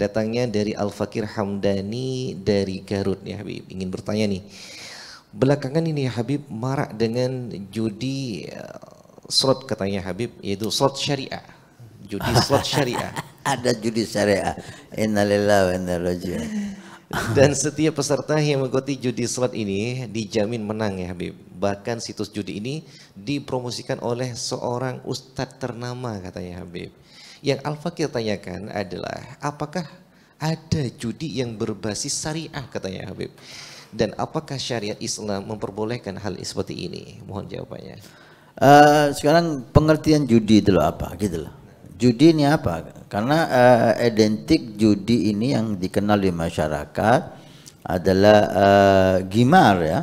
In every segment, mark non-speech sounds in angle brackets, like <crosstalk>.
Datangnya dari Al-Fakir Hamdani dari Garut ya Habib. Ingin bertanya nih. Belakangan ini Habib marak dengan judi eh, slot katanya Habib yaitu slot syariah. Judi <laughs> slot syariah. Ada judi syariah. Innalillahi wa inna Dan setiap peserta yang mengikuti judi slot ini dijamin menang ya Habib. Bahkan situs judi ini dipromosikan oleh seorang ustadz ternama katanya Habib. Yang Al-Fakir tanyakan adalah apakah ada judi yang berbasis syariah katanya Habib. Dan apakah syariat Islam memperbolehkan hal seperti ini? Mohon jawabannya. Uh, sekarang pengertian judi itu apa gitu loh. Judi ini apa? Karena uh, identik judi ini yang dikenal di masyarakat adalah uh, gimar ya.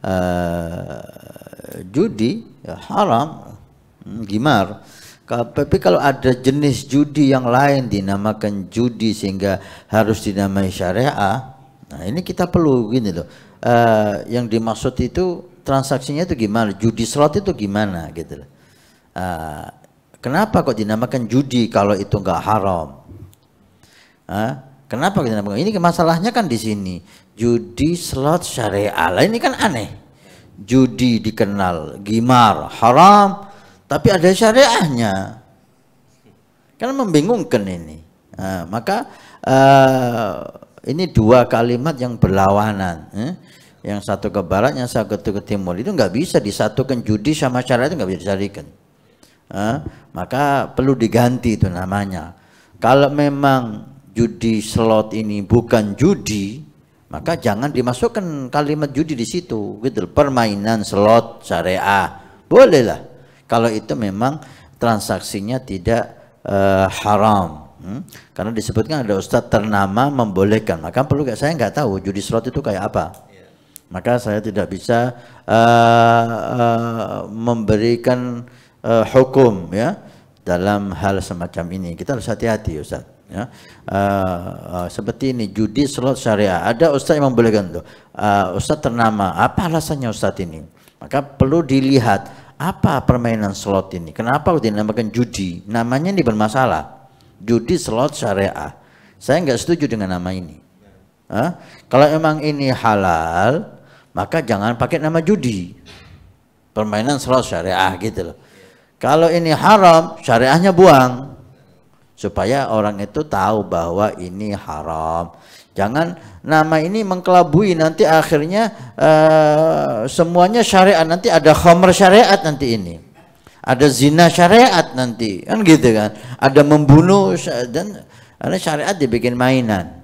Uh, judi ya haram, hmm, gimar. Tapi kalau ada jenis judi yang lain dinamakan judi sehingga harus dinamai syariah, nah ini kita perlu gini loh. Uh, yang dimaksud itu transaksinya itu gimana? Judi slot itu gimana gitu loh. Uh, kenapa kok dinamakan judi kalau itu nggak haram? Uh, kenapa kita dinamakan? Ini masalahnya kan di sini. Judi slot syariah. Lah ini kan aneh. Judi dikenal gimar haram, tapi ada syariahnya. Kan membingungkan ini. Nah, maka uh, ini dua kalimat yang berlawanan. Eh? Yang satu ke barat, yang satu ke timur. Itu nggak bisa disatukan judi sama syariah itu nggak bisa disatukan. Nah, eh, Maka perlu diganti itu namanya. Kalau memang judi slot ini bukan judi, maka jangan dimasukkan kalimat judi di situ. Gitu, permainan slot syariah. Bolehlah. Kalau itu memang transaksinya tidak uh, haram. Hmm? Karena disebutkan ada ustadz ternama membolehkan. Maka perlu gak, saya nggak tahu judi slot itu kayak apa. Iya. Maka saya tidak bisa uh, uh, memberikan uh, hukum ya dalam hal semacam ini. Kita harus hati-hati ustadz. ya. Uh, uh, seperti ini judi slot syariah ada ustadz yang membolehkan tuh ustadz ternama apa alasannya ustadz ini maka perlu dilihat apa permainan slot ini? Kenapa dinamakan judi? Namanya ini bermasalah. Judi slot syariah. Saya nggak setuju dengan nama ini. Hah? Kalau emang ini halal, maka jangan pakai nama judi. Permainan slot syariah gitu loh. Kalau ini haram, syariahnya buang. Supaya orang itu tahu bahwa ini haram. Jangan nama ini mengkelabui nanti akhirnya uh, semuanya syariat nanti ada khomer syariat nanti ini. Ada zina syariat nanti kan gitu kan. Ada membunuh dan karena syariat dibikin mainan.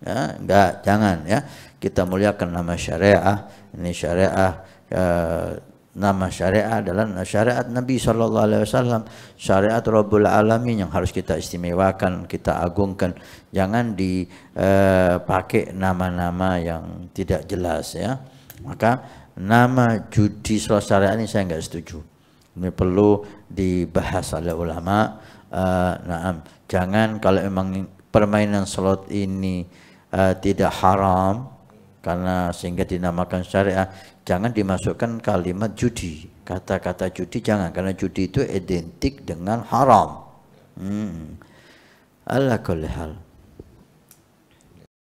Ya, enggak, jangan ya. Kita muliakan nama syariah. Ini syariah uh, nama syariat adalah syariat Nabi Shallallahu Alaihi Wasallam syariat Rabbul Alamin yang harus kita istimewakan kita agungkan jangan dipakai eh, nama-nama yang tidak jelas ya maka nama judi soal syariat ini saya nggak setuju ini perlu dibahas oleh ulama eh, naam jangan kalau memang permainan slot ini eh, tidak haram karena sehingga dinamakan syariah jangan dimasukkan kalimat judi kata-kata judi jangan karena judi itu identik dengan haram hmm. ala hal